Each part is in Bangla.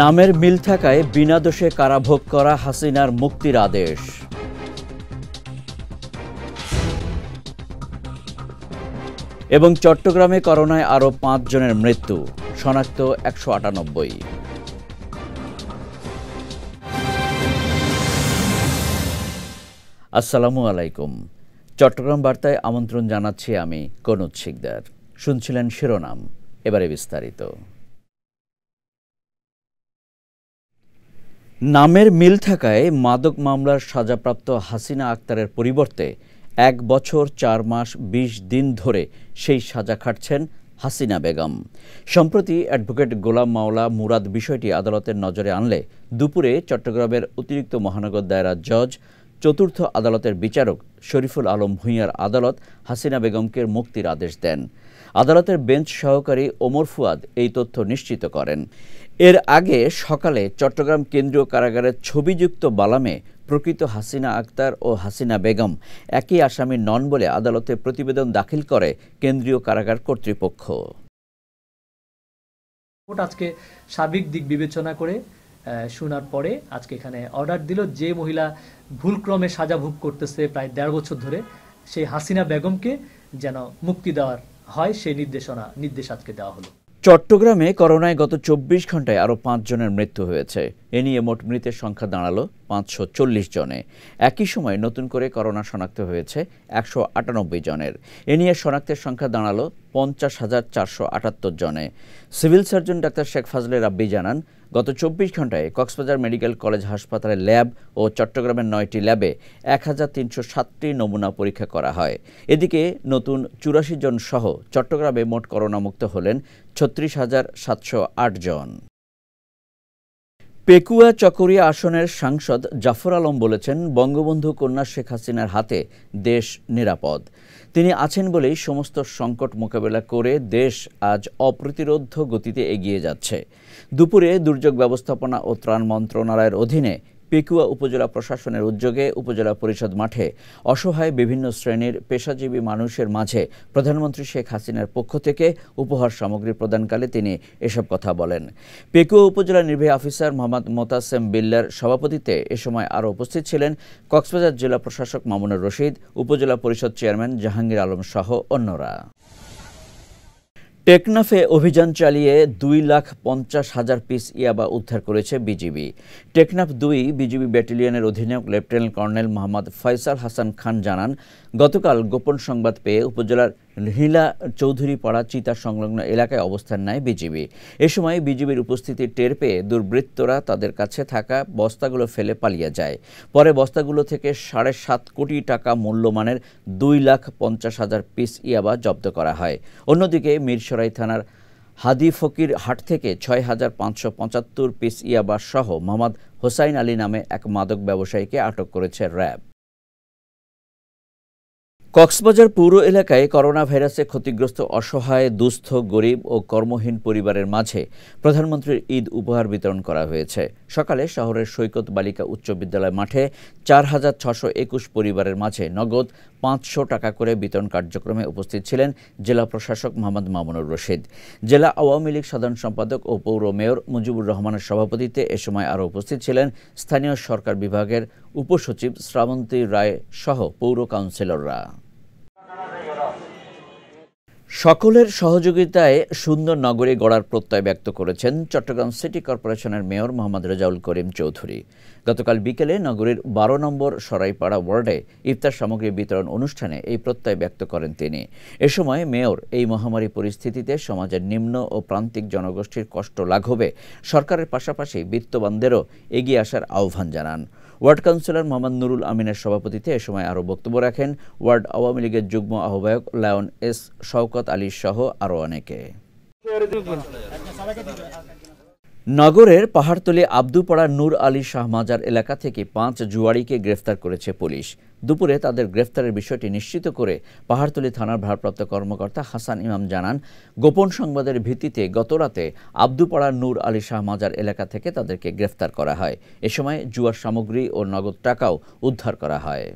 নামের মিল থাকায় বিনা দোষে কারাভোগ করা হাসিনার মুক্তির আদেশ এবং চট্টগ্রামে করোনায় আরও পাঁচজনের মৃত্যু শনাক্ত একশো আটানব্বই আসসালামু আলাইকুম চট্টগ্রাম বার্তায় আমন্ত্রণ জানাচ্ছি আমি কনুজ শিকদার শুনছিলেন শিরোনাম এবারে বিস্তারিত নামের মিল থাকায় মাদক মামলার সাজাপ্রাপ্ত হাসিনা আক্তারের পরিবর্তে এক বছর চার মাস ২০ দিন ধরে সেই সাজা খাটছেন হাসিনা বেগম সম্প্রতি অ্যাডভোকেট গোলাম মাওলা মুরাদ বিষয়টি আদালতের নজরে আনলে দুপুরে চট্টগ্রামের অতিরিক্ত মহানগর দায়রা জজ চতুর্থ আদালতের বিচারক শরীফুল আলম ভূঁইয়ার আদালত হাসিনা বেগমকে মুক্তির আদেশ দেন আদালতের বেঞ্চ সহকারী ওমর ফুয়াদ এই তথ্য নিশ্চিত করেন এর আগে সকালে চট্টগ্রাম কেন্দ্রীয় কারাগারের ছবিযুক্ত বালামে প্রকৃত হাসিনা আক্তার ও হাসিনা বেগম একই আসামি নন বলে আদালতে প্রতিবেদন দাখিল করে কেন্দ্রীয় কারাগার কর্তৃপক্ষ আজকে সার্বিক দিক বিবেচনা করে শোনার পরে আজকে এখানে অর্ডার দিল যে মহিলা ভুলক্রমে সাজা ভোগ করতেছে প্রায় দেড় বছর ধরে সেই হাসিনা বেগমকে যেন মুক্তি দেওয়ার হয় সেই নির্দেশনা নির্দেশ আজকে দেওয়া হলো চট্টগ্রামে করোনায় গত চব্বিশ ঘন্টায় আরও পাঁচজনের মৃত্যু হয়েছে এ নিয়ে মোট মৃতের সংখ্যা দাঁড়ালো পাঁচশো চল্লিশ জনে একই সময়ে নতুন করে করোনা শনাক্ত হয়েছে একশো আটানব্বই জনের এ নিয়ে শনাক্তের সংখ্যা দাঁড়ালো পঞ্চাশ হাজার চারশো আটাত্তর জনে civil surgeon doctor Sheikh Fazle Rabbi জানান গত চব্বিশ ঘন্টায় কক্সবাজার মেডিকেল কলেজ হাসপাতালের ল্যাব ও চট্টগ্রামের নয়টি ল্যাবে এক হাজার তিনশো সাতটি নমুনা পরীক্ষা করা হয় এদিকে নতুন চুরাশি জন সহ চট্টগ্রামে মোট করোনামুক্ত হলেন ছত্রিশ হাজার সাতশো আট জন পেকুয়া চকরিয়া আসনের সাংসদ জাফর আলম বলেছেন বঙ্গবন্ধু কন্যা শেখ হাসিনার হাতে দেশ নিরাপদ তিনি আছেন বলেই সমস্ত সংকট মোকাবেলা করে দেশ আজ অপ্রতিরোধ্য গতিতে এগিয়ে যাচ্ছে দুপুরে দুর্যোগ ব্যবস্থাপনা ও ত্রাণ মন্ত্রণালয়ের অধীনে পেকুয়া উপজেলা প্রশাসনের উদ্যোগে উপজেলা পরিষদ মাঠে অসহায় বিভিন্ন শ্রেণীর পেশাজীবী মানুষের মাঝে প্রধানমন্ত্রী শেখ হাসিনার পক্ষ থেকে উপহার সামগ্রী প্রদানকালে তিনি এসব কথা বলেন পেকুয়া উপজেলা নির্বাহী অফিসার মোহাম্মদ মোতাসেম বিল্লার সভাপতিতে এ সময় আরও উপস্থিত ছিলেন কক্সবাজার জেলা প্রশাসক মামুনুর রশিদ উপজেলা পরিষদ চেয়ারম্যান জাহাঙ্গীর আলম সহ অন্যরা টেকনাফে অভিযান চালিয়ে দুই লাখ পঞ্চাশ হাজার পিস ইয়াবা উদ্ধার করেছে বিজিবি টেকনাফ দুই বিজিবি ব্যাটালিয়নের অধিনায়ক লেফটেন্যান্ট কর্নেল মোহাম্মদ ফয়সাল হাসান খান জানান গতকাল গোপন সংবাদ পেয়ে উপজেলার লীলা চৌধুরী পাড়া চিতা সংলগ্ন এলাকায় অবস্থান নেয় বিজিবি এ সময় বিজিবির উপস্থিতি টের পেয়ে দুর্বৃত্তরা তাদের কাছে থাকা বস্তাগুলো ফেলে পালিয়ে যায় পরে বস্তাগুলো থেকে সাড়ে সাত কোটি টাকা মূল্যমানের দুই লাখ পঞ্চাশ হাজার পিস ইয়াবা জব্দ করা হয় অন্যদিকে মিরসরাই থানার হাদি ফকির হাট থেকে ছয় হাজার পাঁচশো পঁচাত্তর পিস ইয়াবা সহ মোহাম্মদ হোসাইন আলী নামে এক মাদক ব্যবসায়ীকে আটক করেছে র্যাব কক্সবাজার পৌর এলাকায় করোনা ভাইরাসে ক্ষতিগ্রস্ত অসহায় দুস্থ গরিব ও কর্মহীন পরিবারের মাঝে প্রধানমন্ত্রীর ঈদ উপহার বিতরণ করা হয়েছে সকালে শহরের সৈকত বালিকা উচ্চ বিদ্যালয় মাঠে চার হাজার ছশো একুশ পরিবারের মাঝে নগদ পাঁচশো টাকা করে বিতরণ কার্যক্রমে উপস্থিত ছিলেন জেলা প্রশাসক মোহাম্মদ মামুনুর রশিদ জেলা আওয়ামী লীগ সাধারণ সম্পাদক ও পৌর মেয়র মুজিবুর রহমানের সভাপতিত্বে এ সময় আরও উপস্থিত ছিলেন স্থানীয় সরকার বিভাগের উপসচিব শ্রাবন্তী রায় সহ পৌর কাউন্সিলররা সকলের সহযোগিতায় সুন্দর নগরী গড়ার প্রত্যয় ব্যক্ত করেছেন চট্টগ্রাম সিটি কর্পোরেশনের মেয়র মোহাম্মদ রেজাউল করিম চৌধুরী গতকাল বিকেলে নগরীর বারো নম্বর সরাইপাড়া ওয়ার্ডে ইফতার সামগ্রী বিতরণ অনুষ্ঠানে এই প্রত্যয় ব্যক্ত করেন তিনি এ সময় মেয়র এই মহামারী পরিস্থিতিতে সমাজের নিম্ন ও প্রান্তিক জনগোষ্ঠীর কষ্ট লাঘবে সরকারের পাশাপাশি বিত্তবানদেরও এগিয়ে আসার আহ্বান জানান ওয়ার্ড কাউন্সিলর মোহাম্মদ নুরুল আমিনের সভাপতিতে এ সময় আরও বক্তব্য রাখেন ওয়ার্ড আওয়ামী লীগের যুগ্ম আহ্বায়ক লায়ন এস শওকত আলী সহ আরও অনেকে নগরের পাহাড়তলী আব্দুপাড়া নূর আলী শাহ মাজার এলাকা থেকে পাঁচ জুয়ারিকে গ্রেফতার করেছে পুলিশ দুপুরে তাদের গ্রেফতারের বিষয়টি নিশ্চিত করে পাহাড়তলী থানার ভারপ্রাপ্ত কর্মকর্তা হাসান ইমাম জানান গোপন সংবাদের ভিত্তিতে গতরাতে আব্দুপাড়া নূর আলী শাহ মাজার এলাকা থেকে তাদেরকে গ্রেফতার করা হয় এ সময় জুয়ার সামগ্রী ও নগদ টাকাও উদ্ধার করা হয়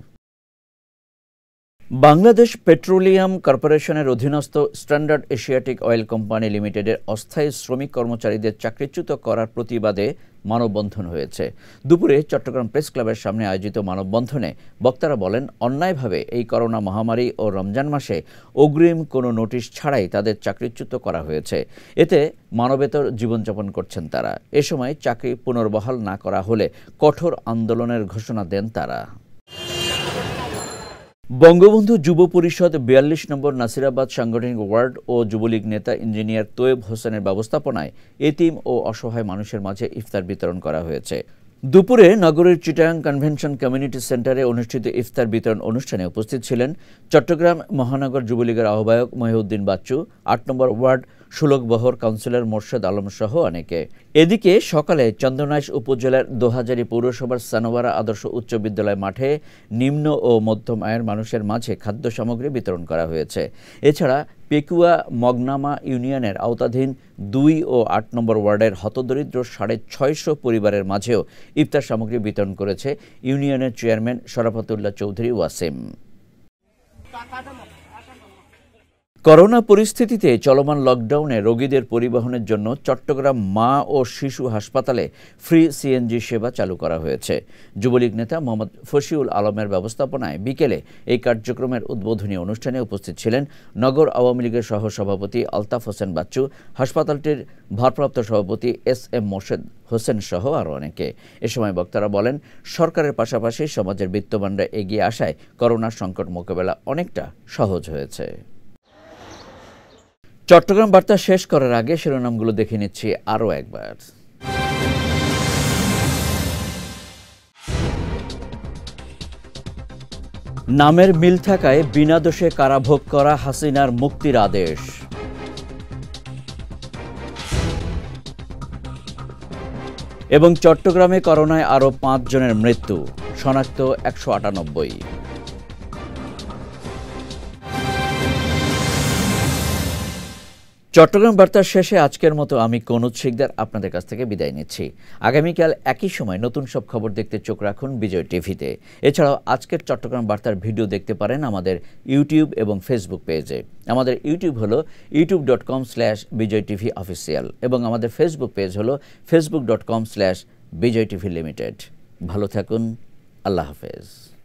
বাংলাদেশ পেট্রোলিয়াম কর্পোরেশনের অধীনস্থ স্ট্যান্ডার্ড এশিয়াটিক অয়েল কোম্পানি লিমিটেডের অস্থায়ী শ্রমিক কর্মচারীদের চাকরিচ্যুত করার প্রতিবাদে মানববন্ধন হয়েছে দুপুরে চট্টগ্রাম প্রেস ক্লাবের সামনে আয়োজিত মানববন্ধনে বক্তারা বলেন অন্যায়ভাবে এই করোনা মহামারী ও রমজান মাসে অগ্রিম কোনো নোটিশ ছাড়াই তাদের চাকরিচ্যুত করা হয়েছে এতে মানবেতর জীবনযাপন করছেন তারা এ সময় চাকরি পুনর্বহাল না করা হলে কঠোর আন্দোলনের ঘোষণা দেন তারা বঙ্গবন্ধু যুব পরিষদ বিয়াল্লিশ নম্বর নাসিরাবাদ সাংগঠনিক ওয়ার্ড ও যুবলীগ নেতা ইঞ্জিনিয়ার তোয়েব হোসেনের ব্যবস্থাপনায় এতিম ও অসহায় মানুষের মাঝে ইফতার বিতরণ করা হয়েছে দুপুরে নগরের চিটাং কনভেনশন কমিউনিটি সেন্টারে অনুষ্ঠিত ইফতার বিতরণ অনুষ্ঠানে উপস্থিত ছিলেন চট্টগ্রাম মহানগর যুবলীগের আহ্বায়ক মহিউদ্দিন বাচ্চু আট নম্বর ওয়ার্ড বহর কাউন্সিলর মোর্শেদ আলম সহ অনেকে এদিকে সকালে চন্দনাইশ উপজেলার দোহাজারি পৌরসভার সানোয়ারা আদর্শ উচ্চ বিদ্যালয় মাঠে নিম্ন ও মধ্যম আয়ের মানুষের মাঝে খাদ্য সামগ্রী বিতরণ করা হয়েছে এছাড়া পেকুয়া মগনামা ইউনিয়নের আওতাধীন দুই ও আট নম্বর ওয়ার্ডের হতদরিদ্র সাড়ে ছয়শো পরিবারের মাঝেও ইফতার সামগ্রী বিতরণ করেছে ইউনিয়নের চেয়ারম্যান শরাফতুল্লাহ চৌধুরী ওয়াসিম করোনা পরিস্থিতিতে চলমান লকডাউনে রোগীদের পরিবহনের জন্য চট্টগ্রাম মা ও শিশু হাসপাতালে ফ্রি সিএনজি সেবা চালু করা হয়েছে যুবলীগ নেতা মোহাম্মদ ফসিউল আলমের ব্যবস্থাপনায় বিকেলে এই কার্যক্রমের উদ্বোধনী অনুষ্ঠানে উপস্থিত ছিলেন নগর আওয়ামী লীগের সহসভাপতি আলতাফ হোসেন বাচ্চু হাসপাতালটির ভারপ্রাপ্ত সভাপতি এস এম মোর্শেদ হোসেন সহ আরও অনেকে এ সময় বক্তারা বলেন সরকারের পাশাপাশি সমাজের বিত্তবানরা এগিয়ে আসায় করোনার সংকট মোকাবেলা অনেকটা সহজ হয়েছে চট্টগ্রাম বার্তা শেষ করার আগে শিরোনামগুলো দেখে নিচ্ছি আরও একবার নামের মিল থাকায় বিনা দোষে কারাভোগ করা হাসিনার মুক্তির আদেশ এবং চট্টগ্রামে করোনায় আরও পাঁচজনের মৃত্যু শনাক্ত একশো আটানব্বই চট্টগ্রাম বার্তার শেষে আজকের মতো আমি কনুজ শিকদার আপনাদের কাছ থেকে বিদায় নিচ্ছি আগামীকাল একই সময় নতুন সব খবর দেখতে চোখ রাখুন বিজয় টিভিতে এছাড়াও আজকের চট্টগ্রাম বার্তার ভিডিও দেখতে পারেন আমাদের ইউটিউব এবং ফেসবুক পেজে আমাদের ইউটিউব হলো YouTube dot com slash Bijoy TV official এবং আমাদের ফেসবুক পেজ হলো Facebook dot com slash Bijoy TV limited ভালো থাকুন আল্লাহ হাফেজ